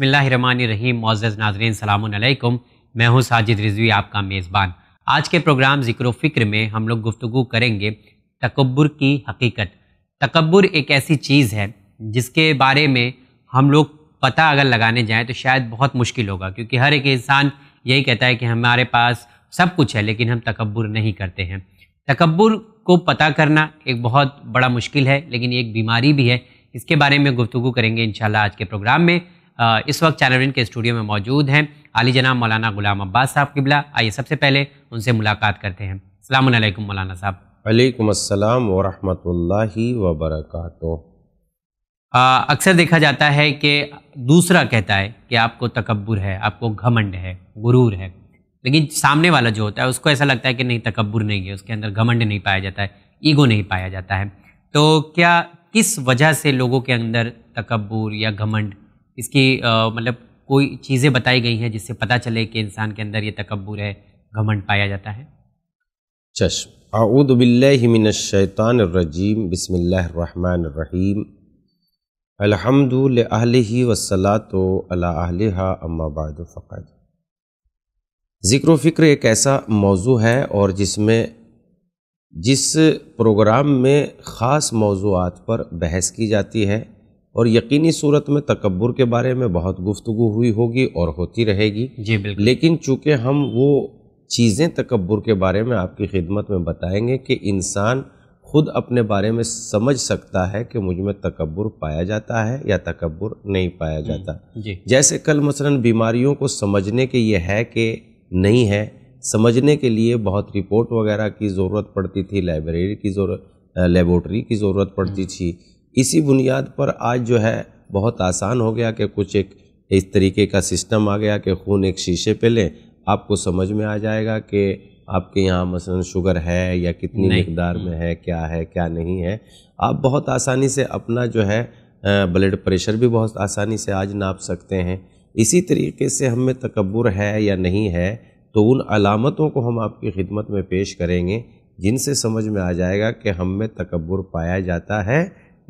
बसमीम मोज़ नाजरीन सलामकुम मैं हूं साजिद रिजवी आपका मेज़बान आज के प्रोग्राम ज़िक्र फ़िक्र में हम लोग गुफ्तु करेंगे तकबर की हकीकत तकबर एक ऐसी चीज़ है जिसके बारे में हम लोग पता अगर लगाने जाएं तो शायद बहुत मुश्किल होगा क्योंकि हर एक इंसान यही कहता है कि हमारे पास सब कुछ है लेकिन हम तकबर नहीं करते हैं तकबर को पता करना एक बहुत बड़ा मुश्किल है लेकिन एक बीमारी भी है इसके बारे में गुफ्तु करेंगे इन आज के प्रोग्राम में इस वक्त चैनल के स्टूडियो में मौजूद हैं अली जनाब मौलाना गुलाम अब्बास साहब किबला आइए सबसे पहले उनसे मुलाकात करते हैं अल्लाम मौलाना साहब वालेकुम अस्सलाम व अक्सर देखा जाता है कि दूसरा कहता है कि आपको तकबर है आपको घमंड है गुरूर है लेकिन सामने वाला जो होता है उसको ऐसा लगता है कि नहीं तकबर नहीं है उसके अंदर घमंड नहीं पाया जाता है ईगो नहीं पाया जाता है तो क्या किस वजह से लोगों के अंदर तकबर या घमंड इसकी मतलब कोई चीज़ें बताई गई हैं जिससे पता चले कि इंसान के अंदर ये तकबर है घमंड पाया जाता है चश आऊदबिल्लिमिनशैतानरजीम बसमीम अलहमदिल्हि वसला अला अम्माबाद फ़क़द ज़िक्र फ़िक्र एक ऐसा मौजू है और जिसमें जिस प्रोग्राम में ख़ास मौजूद पर बहस की जाती है और यकीनी सूरत में तकबर के बारे में बहुत गुफ्तु हुई होगी और होती रहेगी जी बिल्कुल लेकिन चूँकि हम वो चीज़ें तकबर के बारे में आपकी खिदमत में बताएंगे कि इंसान खुद अपने बारे में समझ सकता है कि मुझ में तकबर पाया जाता है या तकबर नहीं पाया हम्म, जाता जैसे कल मसलन बीमारियों को समझने के ये है कि नहीं है समझने के लिए बहुत रिपोर्ट वगैरह की ज़रूरत पड़ती थी लाइब्रेरी की ज़रूरत लेबोरेटरी की ज़रूरत पड़ती हम्म। थी इसी बुनियाद पर आज जो है बहुत आसान हो गया कि कुछ एक इस तरीके का सिस्टम आ गया कि खून एक शीशे पे लें आपको समझ में आ जाएगा कि आपके यहाँ मसलन शुगर है या कितनी मकदार में है क्या है क्या नहीं है आप बहुत आसानी से अपना जो है ब्लड प्रेशर भी बहुत आसानी से आज नाप सकते हैं इसी तरीके से हम में तकबर है या नहीं है तो उन अलामतों को हम आपकी खिदमत में पेश करेंगे जिनसे समझ में आ जाएगा कि हम में तकबर पाया जाता है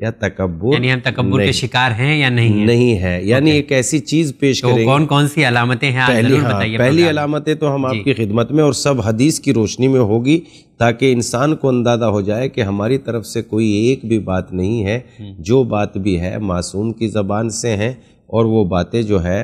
या तकबूर यानी हम तकबूर के शिकार हैं या नहीं है? नहीं है यानी okay. एक ऐसी चीज पेश तो करेंगे कौन कौन सी अलामतें हैं पहली हाँ, पहली अलामतें तो हम आपकी खिदमत में और सब हदीस की रोशनी में होगी ताकि इंसान को अंदाजा हो जाए कि हमारी तरफ से कोई एक भी बात नहीं है हम्म। जो बात भी है मासूम की ज़बान से है और वो बातें जो है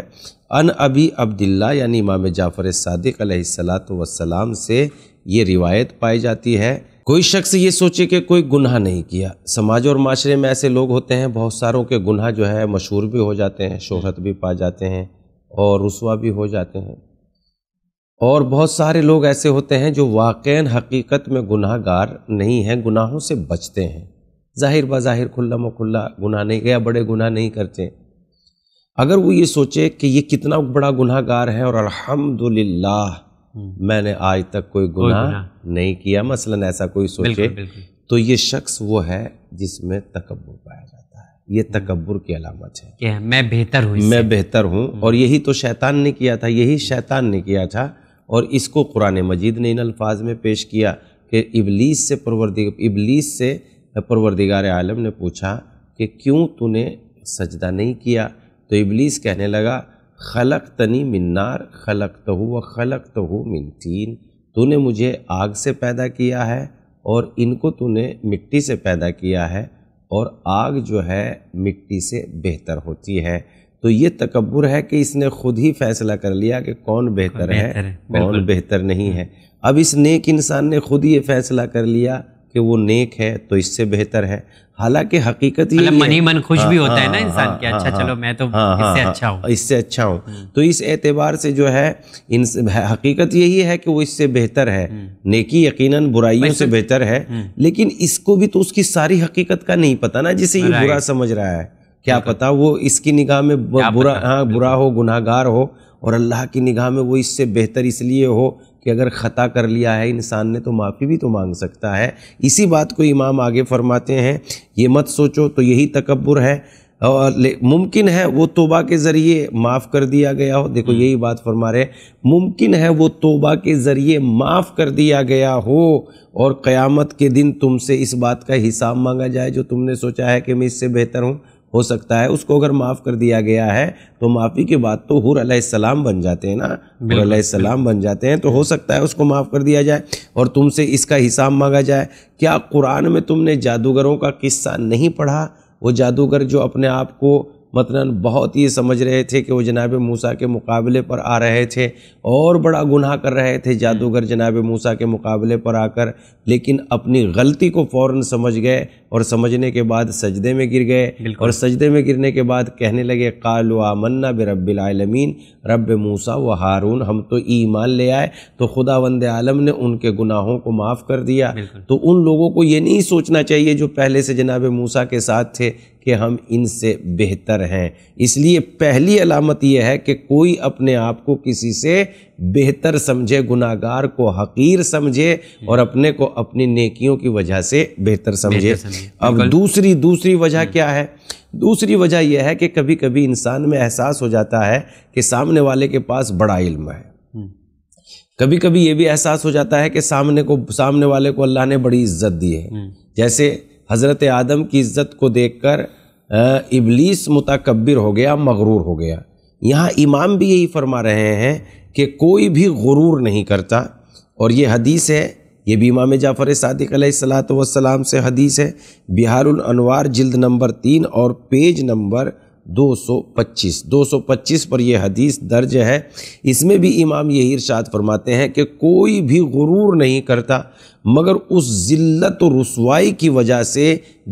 अन अभी अब्दुल्ला यानी इमाम जाफ़र सादिक सलात वसलाम से ये रिवायत पाई जाती है कोई शख्स ये सोचे कि कोई गुनाह नहीं किया समाज और माशरे में ऐसे लोग होते हैं बहुत सारों के गुनाह जो है मशहूर भी हो जाते हैं शोहरत भी पा जाते हैं और रसुआ भी हो जाते हैं और बहुत सारे लोग ऐसे होते हैं जो वाकई हकीकत में गुनाहगार नहीं हैं गुनाहों से बचते हैं ज़ाहिर बाहिर खुल्ला मखुल्ला गुनाह नहीं गया बड़े गुनाह नहीं करते अगर वो ये सोचे कि ये कितना बड़ा गुनाहगार है और अल्हम्दुलिल्लाह हम्म। मैंने आज तक कोई गुनाह गुना। नहीं किया मसलन ऐसा कोई सोचे बिल्कुल, बिल्कुल। तो ये शख्स वो है जिसमें तकबर पाया जाता है ये हम्म। तकबर की अलामत है क्या मैं बेहतर हूँ मैं बेहतर हूँ हम्म। और यही तो शैतान ने किया था यही शैतान ने किया था और इसको कुरान मजीद ने इन अल्फाज में पेश किया कि इबलीस से परवरदि इबलीस से परवरदिगार आलम ने पूछा कि क्यों तूने सजदा नहीं किया तो इबलीस कहने लगा खलक तनी मिन्नार खलक तो व खलक तो मिन तीन तूने मुझे आग से पैदा किया है और इनको तूने मिट्टी से पैदा किया है और आग जो है मिट्टी से बेहतर होती है तो ये तकबर है कि इसने खुद ही फैसला कर लिया कि कौन बेहतर, बेहतर है, है कौन बेहतर नहीं है हाँ। अब इस नेक इंसान ने खुद ये फैसला कर लिया कि वो नेक है तो इससे बेहतर है हालांकि हकीकत ये मतलब मन ही मन खुश हाँ, भी होता हाँ, है ना इंसान हाँ, कि अच्छा हाँ, चलो हाँ। मैं तो हाँ, इससे अच्छा हूँ इससे अच्छा हूँ हम्म। तो इस एतबार से जो है इन हकीकत यही है कि वो इससे बेहतर है हम्म। नेकी यकीनन बुराइयों से बेहतर है हम्म। लेकिन इसको भी तो उसकी सारी हकीकत का नहीं पता ना जिसे ये बुरा समझ रहा है क्या पता वो इसकी निगाह में बुरा हाँ बुरा हो गुनागार हो और अल्लाह की निगाह में वो इससे बेहतर इसलिए हो कि अगर ख़ता कर लिया है इंसान ने तो माफ़ी भी तो मांग सकता है इसी बात को इमाम आगे फरमाते हैं ये मत सोचो तो यही तकबर है और मुमकिन है वो तोबा के ज़रिए माफ़ कर दिया गया हो देखो हम्म। यही बात फरमा रहे मुमकिन है वो तोबा के ज़रिए माफ़ कर दिया गया हो और क़यामत के दिन तुमसे इस बात का हिसाब मांगा जाए जो तुमने सोचा है कि मैं इससे बेहतर हूँ हो सकता है उसको अगर माफ़ कर दिया गया है तो माफ़ी के बाद तो हुर सलाम बन जाते हैं ना हुर सलाम बन जाते हैं तो हो सकता है उसको माफ़ कर दिया जाए और तुमसे इसका हिसाब मांगा जाए क्या कुरान में तुमने जादूगरों का किस्सा नहीं पढ़ा वो जादूगर जो अपने आप को मतलब बहुत ही समझ रहे थे कि वो जनाब मूसा के मुकाबले पर आ रहे थे और बड़ा गुनाह कर रहे थे जादूगर जनाब मूसा के मुकाबले पर आकर लेकिन अपनी गलती को फ़ौर समझ गए और समझने के बाद सजदे में गिर गए और सजदे में गिरने के बाद कहने लगे कालू आमन्ना बे रबालमीन रब मूसा व हारून हम तो ईमान ले आए तो खुदा वंद आलम ने उनके गुनाहों को माफ़ कर दिया तो उन लोगों को ये नहीं सोचना चाहिए जो पहले से जनाब मूसा के साथ थे कि हम इनसे बेहतर हैं इसलिए पहली अलामत यह है कि कोई अपने आप को किसी से बेहतर समझे गुनागार को हकीर समझे और अपने को अपनी नेकियों की वजह से बेहतर समझे अब दूसरी दूसरी वजह हम्म। क्या है दूसरी वजह यह है कि कभी कभी इंसान में एहसास हो जाता है कि सामने वाले के पास बड़ा इल्म है हम्म। कभी कभी ये भी एहसास हो जाता है कि सामने को सामने वाले को अल्लाह ने बड़ी इज्जत दी है हम्म। जैसे हज़रत आदम की इज्जत को देखकर इबलीस मुतकबर हो गया मगरूर हो गया यहाँ इमाम भी यही फरमा रहे हैं कि कोई भी गुरूर नहीं करता और ये हदीस है ये भी इमाम जाफ़र सदक सलात वसलाम से हदीस है बिहार अनवार जिल्द नंबर तीन और पेज नंबर 225 225 पर यह हदीस दर्ज है इसमें भी इमाम यही इर्शाद फरमाते हैं कि कोई भी गुरूर नहीं करता मगर उस जिल्लत रसवाई की वजह से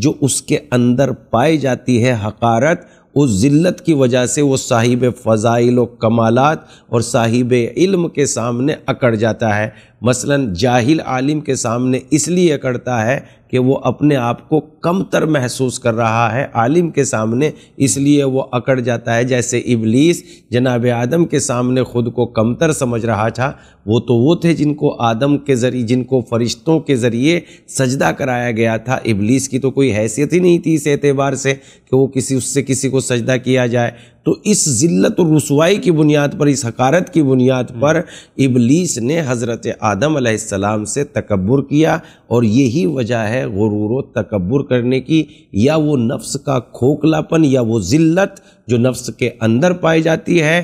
जो उसके अंदर पाई जाती है हकारत उस ज़िल्लत की वजह से वो साहिब फ़ज़ाइल कमालत और साहिब इल्म के सामने अकड़ जाता है मसलन जाहिल आलिम के सामने इसलिए अकड़ता है कि वो अपने आप को कमतर महसूस कर रहा है आलिम के सामने इसलिए वो अकड़ जाता है जैसे इबलीस जनाब आदम के सामने ख़ुद को कमतर समझ रहा था वो तो वो थे जिनको आदम के ज़रिए जिनको फरिश्तों के ज़रिए सजदा कराया गया था इबलीस की तो कोई हैसियत ही नहीं थी इस एतबार से कि वो किसी उससे किसी को सजदा किया जाए तो इस ज़िल्त रसवाई की बुनियाद पर इस हकारत की बुनियाद हम्म। पर इबलीस ने हज़रत आदम आसमाम से तकबर किया और यही वजह है गुरूर तकबर करने की या वो नफ्स का खोखलापन या वो ज़िल्लत जो नफ्स के अंदर पाई जाती है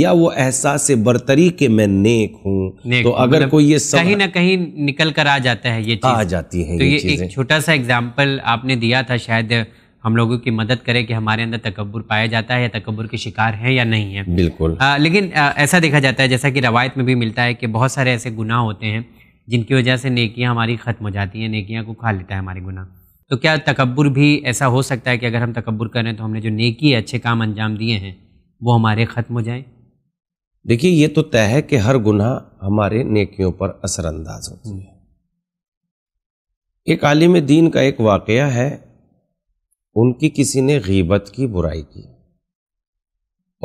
या वो एहसास बरतरी के मैं नेक हूँ तो अगर मतलब कोई ये सब कहीं ना कहीं निकल कर आ जाता है ये आ जाती है तो ये, ये एक छोटा सा एग्जाम्पल आपने दिया था शायद हम लोगों की मदद करे कि हमारे अंदर तकबर पाया जाता है या तकबर के शिकार हैं या नहीं है बिल्कुल आ, लेकिन आ, ऐसा देखा जाता है जैसा कि रवायत में भी मिलता है कि बहुत सारे ऐसे गुनाह होते हैं जिनकी वजह से नेकियां हमारी ख़त्म हो जाती हैं नेकियां को खा लेता है हमारे गुनाह तो क्या तकबर भी ऐसा हो सकता है कि अगर हम तकबर करें तो हमने जो नेकी अच्छे काम अंजाम दिए हैं वो हमारे ख़त्म हो जाएँ देखिए ये तो तय है कि हर गुना हमारे नेकियों पर असरअंदाज होती है एक आलिम दीन का एक वाक़ है उनकी किसी ने गीबत की बुराई की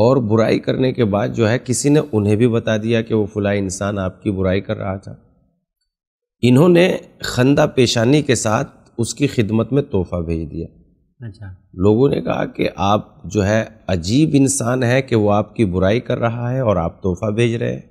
और बुराई करने के बाद जो है किसी ने उन्हें भी बता दिया कि वो फला इंसान आपकी बुराई कर रहा था इन्होंने खंदा पेशानी के साथ उसकी खिदमत में तोहफा भेज दिया अच्छा लोगों ने कहा कि आप जो है अजीब इंसान है कि वो आपकी बुराई कर रहा है और आप तोहफा भेज रहे हैं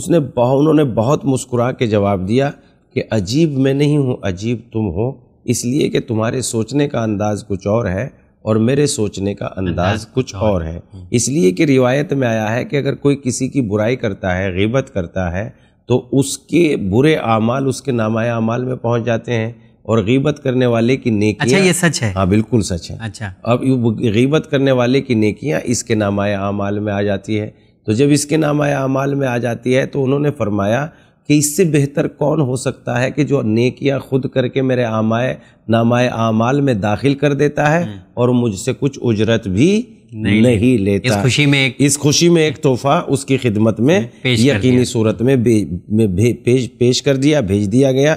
उसने उन्होंने बहुत मुस्कुरा के जवाब दिया कि अजीब मैं नहीं हूँ अजीब तुम हो इसलिए कि तुम्हारे सोचने का अंदाज़ कुछ और है और मेरे सोचने का अंदाज कुछ और है हम्म। इसलिए कि रिवायत में आया है कि अगर कोई किसी की बुराई करता है गिबत करता है तो उसके बुरे अमाल उसके नामाया अमाल में पहुंच जाते हैं और गिबत करने वाले की नेकियां अच्छा ये सच है हाँ बिल्कुल सच है अच्छा अब गिबत करने वाले की नेकियां इसके नामाया अमाल में आ जाती है तो जब इसके नामाया अमाल में आ जाती है तो उन्होंने फरमाया कि इससे बेहतर कौन हो सकता है कि जो नेकियां खुद करके मेरे आमाए नामाए आमाल में दाखिल कर देता है हम्म। और मुझसे कुछ उजरत भी नहीं, नहीं लेता इस खुशी में एक इस खुशी में एक तोहफा उसकी खिदमत में हम्म, यकीनी सूरत में, बे, में भे, पेश पेश कर दिया भेज दिया गया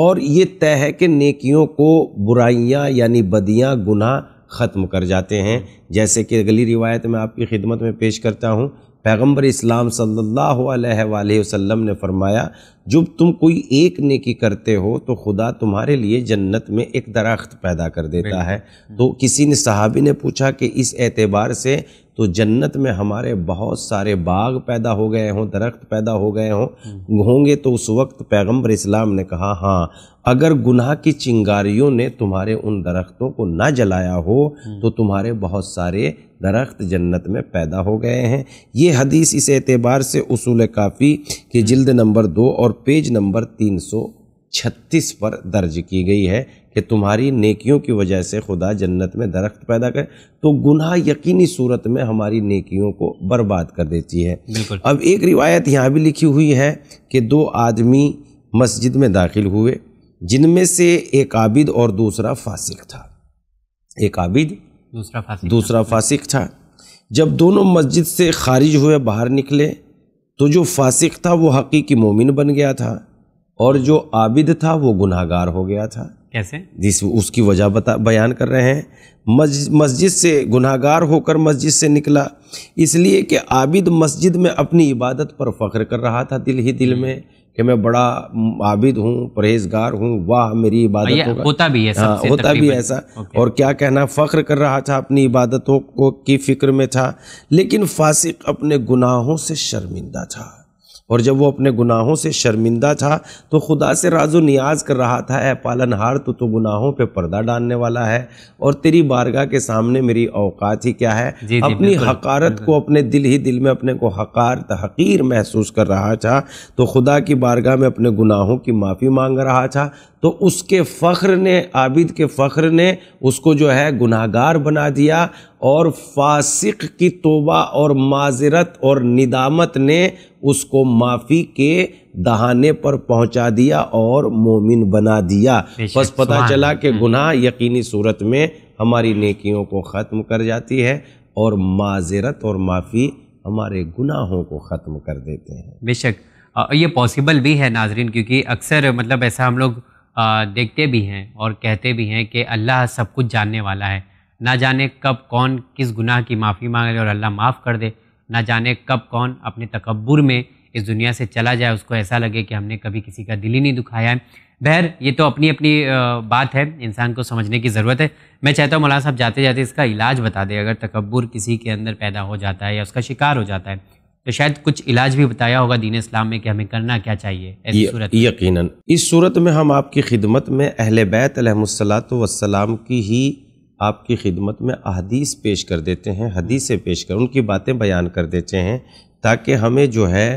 और ये तय है कि नेकियों को बुराइयां यानी बदियां गुनाह ख़त्म कर जाते हैं जैसे कि अगली रिवायत में आपकी खिदमत में पेश करता हूँ पैगम्बर इस्लाम सल्लल्लाहु अलैहि वसल्लम ने फरमाया जब तुम कोई एक नेकी करते हो तो खुदा तुम्हारे लिए जन्नत में एक दरख्त पैदा कर देता है तो किसी ने सहाबी ने पूछा कि इस एतबार से तो जन्नत में हमारे बहुत सारे बाग पैदा हो गए हों दरख्त पैदा हो गए हों हम्म। होंगे तो उस वक्त पैगम्बर इस्लाम ने कहा हाँ अगर गुनाह की चिंगारियों ने तुम्हारे उन दरख्तों को ना जलाया हो हम्म। तो तुम्हारे बहुत सारे दरख्त जन्नत में पैदा हो गए हैं ये हदीस इस एतबार से उसूल काफ़ी के हम्म। जिल्द नंबर दो और पेज नंबर तीन सौ छत्तीस पर दर्ज की गई है कि तुम्हारी नेकियों की वजह से खुदा जन्नत में दरख्त पैदा करे तो गुनाह यकीनी सूरत में हमारी नेकियों को बर्बाद कर देती है अब एक रिवायत यहाँ भी लिखी हुई है कि दो आदमी मस्जिद में दाखिल हुए जिनमें से एक आबिद और दूसरा फासिक था एक आबिद दूसरा फासिक दूसरा फासिक था जब दोनों मस्जिद से खारिज हुए बाहर निकले तो जो फासिक था वो हकीकी मोमिन बन गया था और जो आबिद था वो गुनाहगार हो गया था कैसे जिस उसकी वजह बता बयान कर रहे हैं मस्जिद से गुनाहगार होकर मस्जिद से निकला इसलिए कि आबिद मस्जिद में अपनी इबादत पर फ़ख्र कर रहा था दिल ही दिल में कि मैं बड़ा आबिद हूँ परहेजगार हूँ वाह मेरी इबादत होगा होता भी है हाँ, होता भी ऐसा हाँ, और क्या कहना फ़ख्र कर रहा था अपनी इबादतों को की फ़िक्र में था लेकिन फासिक अपने गुनाहों से शर्मिंदा था और जब वो अपने गुनाहों से शर्मिंदा था तो खुदा से राजो नियाज कर रहा था ए पालनहार तो तो गुनाहों पे पर्दा डालने वाला है और तेरी बारगाह के सामने मेरी औकात ही क्या है जी, अपनी जी, हकारत को अपने दिल ही दिल में अपने को हकार हकीर महसूस कर रहा था तो खुदा की बारगाह में अपने गुनाहों की माफ़ी मांग रहा था तो उसके फ़ख्र ने आबिद के फ़ख्र ने उसको जो है गुनाहगार बना दिया और फासिक की तोबा और माजरत और निदामत ने उसको माफ़ी के दहाने पर पहुंचा दिया और मोमिन बना दिया बस पता चला कि हम्म। गुनाह यकीनी सूरत में हमारी नेकियों को ख़त्म कर जाती है और माजरत और माफ़ी हमारे गुनाहों को ख़त्म कर देते हैं बेशक ये पॉसिबल भी है नाजरीन क्योंकि अक्सर मतलब ऐसा हम लोग देखते भी हैं और कहते भी हैं कि अल्लाह सब कुछ जानने वाला है ना जाने कब कौन किस गुनाह की माफ़ी मांग ले और अल्लाह माफ़ कर दे ना जाने कब कौन अपने तकबर में इस दुनिया से चला जाए उसको ऐसा लगे कि हमने कभी किसी का दिल ही नहीं दुखाया है बहर ये तो अपनी अपनी बात है इंसान को समझने की ज़रूरत है मैं चाहता हूँ मौलाना साहब जाते जाते इसका इलाज बता दें अगर तकबर किसी के अंदर पैदा हो जाता है या उसका शिकार हो जाता है तो शायद कुछ इलाज भी बताया होगा दीन इस्लाम में कि हमें करना क्या चाहिए यक़ीन इस सूरत में हम आपकी खिदमत में अहल बैत वसलाम की ही आपकी खिदमत में अहदीस पेश कर देते हैं हदीसें पेश कर उनकी बातें बयान कर देते हैं ताकि हमें जो है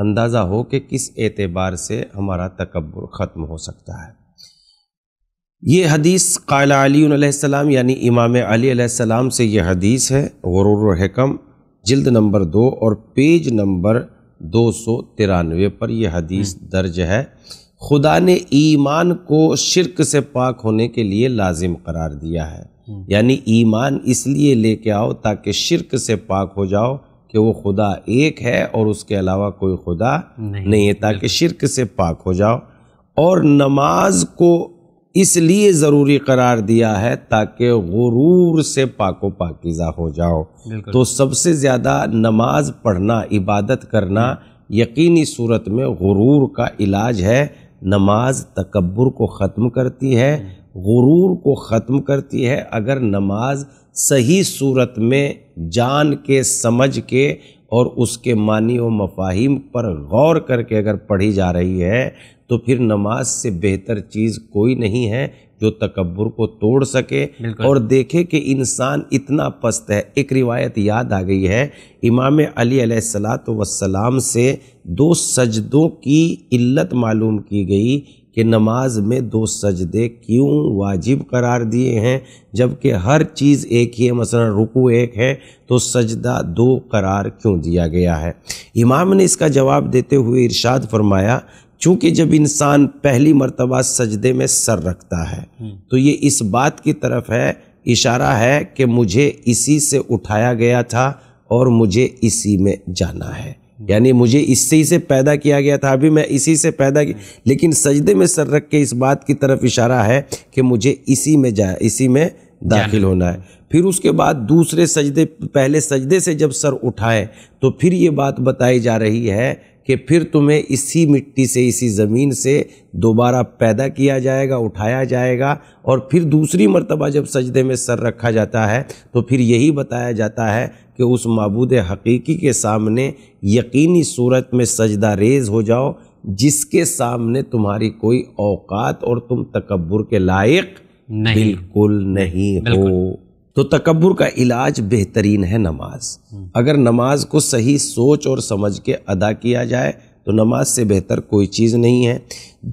अंदाज़ा हो कि किस एतबार से हमारा तकबर ख़त्म हो सकता है ये हदीस काला अली यानी इमाम अली सलाम से यह हदीस है गरूर जिल्द नंबर दो और पेज नंबर दो सौ तिरानवे पर यह हदीस हम्म। दर्ज है खुदा ने ईमान को शिरक से पाक होने के लिए लाजिम करार दिया है हम्म। यानी ईमान इसलिए लेके आओ ताकि शिरक से पाक हो जाओ कि वो खुदा एक है और उसके अलावा कोई खुदा नहीं, नहीं है ताकि शिरक से पाक हो जाओ और नमाज को इसलिए ज़रूरी करार दिया है ताकि गुरूर से पाको पाकिज़ा हो जाओ तो सबसे ज़्यादा नमाज पढ़ना इबादत करना यकीनी सूरत में गुरूर का इलाज है नमाज तकबर को ख़त्म करती है गुरूर को ख़त्म करती है अगर नमाज सही सूरत में जान के समझ के और उसके मानी व मफाहिम पर गौर करके अगर पढ़ी जा रही है तो फिर नमाज से बेहतर चीज़ कोई नहीं है जो तकबर को तोड़ सके और देखे कि इंसान इतना पस्त है एक रिवायत याद आ गई है इमाम अली सलात वसलाम से दो सजदों की इल्लत मालूम की गई कि नमाज में दो सजदे क्यों वाजिब करार दिए हैं जबकि हर चीज़ एक ही है मसलन रुकू एक है तो सजदा दो करार क्यों दिया गया है इमाम ने इसका जवाब देते हुए इरशाद फरमाया चूंकि जब इंसान पहली मरतबा सजदे में सर रखता है हम्म। तो ये इस बात की तरफ है इशारा है कि मुझे इसी से उठाया गया था और मुझे इसी में जाना है यानी मुझे इसी से पैदा किया गया था अभी मैं इसी से पैदा की लेकिन सजदे में सर रख के इस बात की तरफ इशारा है कि मुझे इसी में जाए इसी में दाखिल होना है फिर उसके बाद दूसरे सजदे पहले सजदे से जब सर उठाए तो फिर ये बात बताई जा रही है कि फिर तुम्हें इसी मिट्टी से इसी ज़मीन से दोबारा पैदा किया जाएगा उठाया जाएगा और फिर दूसरी मरतबा जब सजदे में सर रखा जाता है तो फिर यही बताया जाता है कि उस मबूद हकीकी के सामने यकीनी सूरत में सजदा रेज हो जाओ जिसके सामने तुम्हारी कोई औकात और तुम तकबर के लायक बिल्कुल नहीं बिल्कुल। हो तो तकबर का इलाज बेहतरीन है नमाज अगर नमाज को सही सोच और समझ के अदा किया जाए तो नमाज से बेहतर कोई चीज़ नहीं है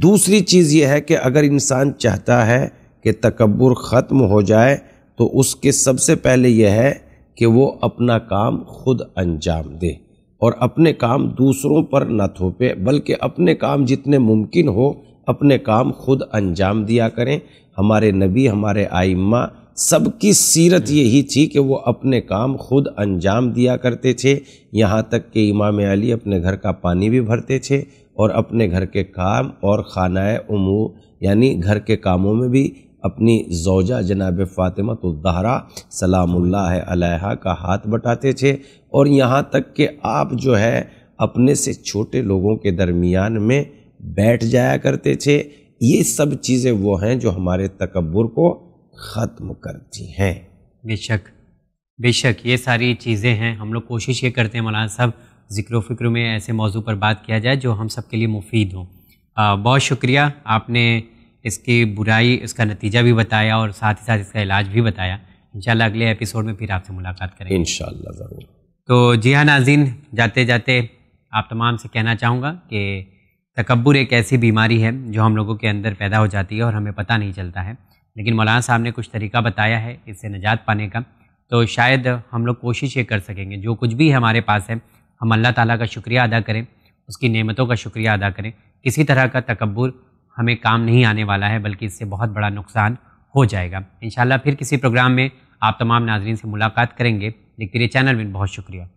दूसरी चीज़ यह है कि अगर इंसान चाहता है कि तकबर ख़त्म हो जाए तो उसके सबसे पहले यह है कि वो अपना काम खुद अंजाम दे और अपने काम दूसरों पर ना थोपे बल्कि अपने काम जितने मुमकिन हो अपने काम खुद अंजाम दिया करें हमारे नबी हमारे आइम्मा सबकी सीरत यही थी कि वो अपने काम खुद अंजाम दिया करते थे यहाँ तक कि इमाम अली अपने घर का पानी भी भरते थे और अपने घर के काम और खाना उमू यानी घर के कामों में भी अपनी जोजा जनाब फ़ातिमा तो दहरा सलाम्ला का हाथ बटाते थे और यहाँ तक कि आप जो है अपने से छोटे लोगों के दरमियान में बैठ जाया करते थे ये सब चीज़ें वो हैं जो हमारे तकबर को ख़त्म करती हैं बेशक बेशक ये सारी चीज़ें हैं हम लोग कोशिश ये करते हैं मौलाना साहब ज़िक्र फ़िक्र में ऐसे मौजू पर बात किया जाए जो हम सब के लिए मुफीद हो बहुत शुक्रिया आपने इसकी बुराई इसका नतीजा भी बताया और साथ ही साथ इसका इलाज भी बताया इन अगले एपिसोड में फिर आपसे मुलाकात करेंगे इन ज़रूर तो जी हाँ नाजीन जाते जाते आप तमाम से कहना चाहूँगा कि तकबर एक ऐसी बीमारी है जो हम लोगों के अंदर पैदा हो जाती है और हमें पता नहीं चलता है लेकिन मौलाना साहब ने कुछ तरीका बताया है इससे निजात पाने का तो शायद हम लोग कोशिश ये कर सकेंगे जो कुछ भी हमारे पास है हम अल्लाह ताला का शुक्रिया अदा करें उसकी नेमतों का शुक्रिया अदा करें किसी तरह का तकबर हमें काम नहीं आने वाला है बल्कि इससे बहुत बड़ा नुकसान हो जाएगा इन फिर किसी प्रोग्राम में आप तमाम नाजरन से मुलाकात करेंगे लेकिन ये चैनल में बहुत शुक्रिया